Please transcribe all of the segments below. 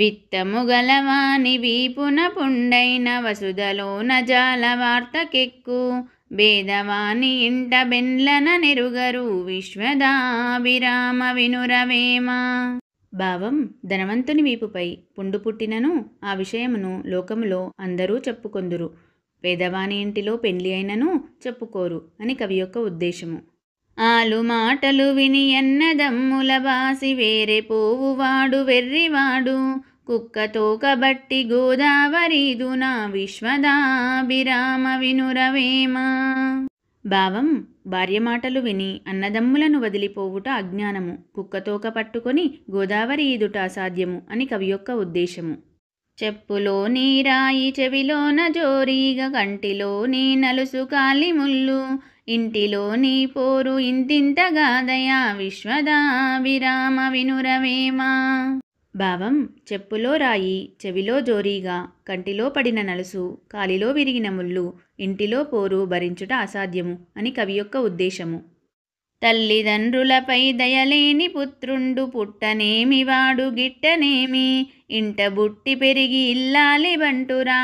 విత్తము గలవాని వీపున పుండైన వసుధలోన జాల వార్తకెక్కు భేదవాని ఇంట బెండ్లన నెరుగరు విశ్వదాభిరామ వినురవేమ భావం ధనవంతుని వీపుపై పుండు పుట్టినను ఆ విషయమును లోకములో అందరూ చెప్పుకొందురు పేదవాని ఇంటిలో పెండ్లి అయినను చెప్పుకోరు అని కవి యొక్క ఉద్దేశము ఆలు మాటలు విని ఎన్నదమ్ముల బాసి వేరే పోవువాడు వెర్రివాడు కుక్క తోకబట్టి గోదావరిదున విశ్వదాభిరామ వినురవేమ భావం భార్య మాటలు విని అన్నదమ్ములను వదిలిపోవుట అజ్ఞానము కుక్కతోక పట్టుకొని గోదావరి ఈదుట అసాధ్యము అని కవి యొక్క ఉద్దేశము చెప్పులో నీరాయి చెవిలోన జోరీగా కంటిలో నీ నలుసు కాలి ముళ్ళు ఇంటిలోని పోరు ఇంతింతగాదయా విరామ వినురవేమా భావం చెప్పులో రాయి చెవిలో జోరీగా కంటిలో పడిన నలుసు కాలిలో విరిగిన ముళ్ళు ఇంటిలో పోరు భరించుట అసాధ్యము అని కవి యొక్క ఉద్దేశము తల్లిదండ్రులపై దయలేని పుత్రుండు పుట్టనేమి వాడు గిట్టనేమి ఇంట బుట్టి పెరిగి ఇల్లాలి బంటురా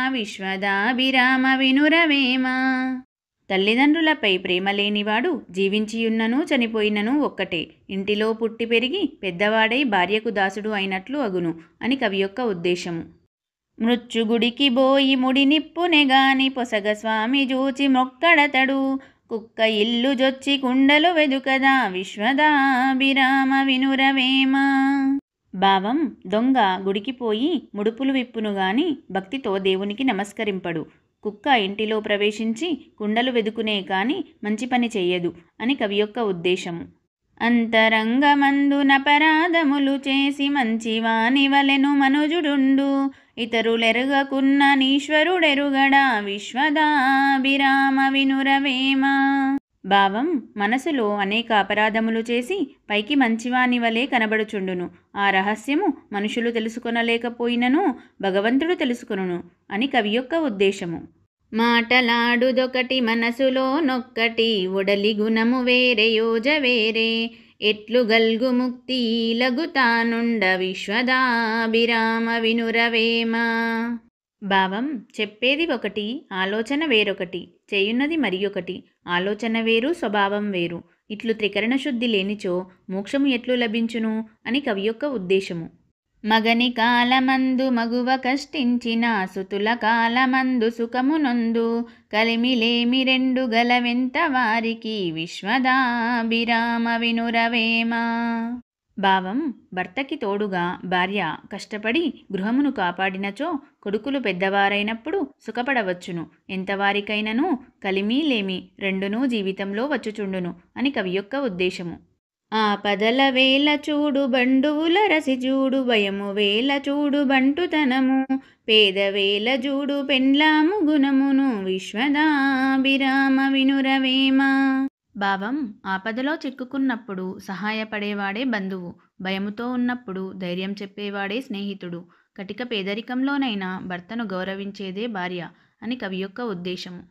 విరామ వినురవేమా తల్లిదండ్రులపై ప్రేమ లేనివాడు జీవించియున్నను చనిపోయినను ఒక్కటే ఇంటిలో పుట్టి పెరిగి పెద్దవాడై భార్యకు దాసుడు అయినట్లు అగును అని కవి యొక్క ఉద్దేశము మృత్యుగుడికి బోయి ముడి నిప్పునెగాని పొసగ స్వామి జూచి మొక్కడతడు కుక్క ఇల్లు జొచ్చి కుండలు వెదుకదా విశ్వదాభిరామ వినురవేమ భావం దొంగ గుడికి పోయి ముడుపులు విప్పును గాని భక్తితో దేవునికి నమస్కరింపడు కుక్క ఇంటిలో ప్రవేశించి కుండలు వెదుకునే కాని మంచి పని చెయ్యదు అని కవి యొక్క ఉద్దేశము పరాధములు చేసి మంచివాని వలెను మనుజుడుండు ఇతరులెరుగకున్న నీశ్వరుడెరుగడా విశ్వదాభిరామ వినురవేమా భావం మనసులో అనేక అపరాధములు చేసి పైకి మంచివాని వలె కనబడుచుండును ఆ రహస్యము మనుషులు తెలుసుకొనలేకపోయినను భగవంతుడు తెలుసుకును అని కవి యొక్క ఉద్దేశము మాటలాడుదొకటి మనసులో నొక్కటి ఒడలి గుణము వేరే యోజ వేరే ఎట్లు గల్గు ముక్తి లగుతానుండ విశ్వదాభిరామ వినురవేమా భావం చెప్పేది ఒకటి ఆలోచన వేరొకటి చేయున్నది మరి ఒకటి ఆలోచన వేరు స్వభావం వేరు ఇట్లు త్రికరణ శుద్ధి లేనిచో మోక్షము ఎట్లు లభించును అని కవి యొక్క ఉద్దేశము మగని కాలమందు మగువ కష్టించిన సుతుల కాలమందు సుఖమునందు కలిమిలేమి రెండు గలవెంత వారికి విశ్వదాభిరామ వినురవేమా భావం భర్తకి తోడుగా భార్య కష్టపడి గృహమును కాపాడినచో కొడుకులు పెద్దవారైనప్పుడు సుఖపడవచ్చును ఎంతవారికైనను కలిమి లేమి రెండునూ జీవితంలో వచ్చుచుండును అని కవి యొక్క ఉద్దేశము ఆ పదల వేల చూడు బండువుల రసి చూడు భయము వేల చూడు బంటుతనము పేద వేల చూడు పెండ్లాము గుణమును విశ్వదాభిరామ వినురవేమా భావం ఆపదలో చిక్కుకున్నప్పుడు సహాయపడేవాడే బంధువు భయముతో ఉన్నప్పుడు ధైర్యం చెప్పేవాడే స్నేహితుడు కటిక పేదరికంలోనైనా భర్తను గౌరవించేదే భార్య అని కవి యొక్క ఉద్దేశము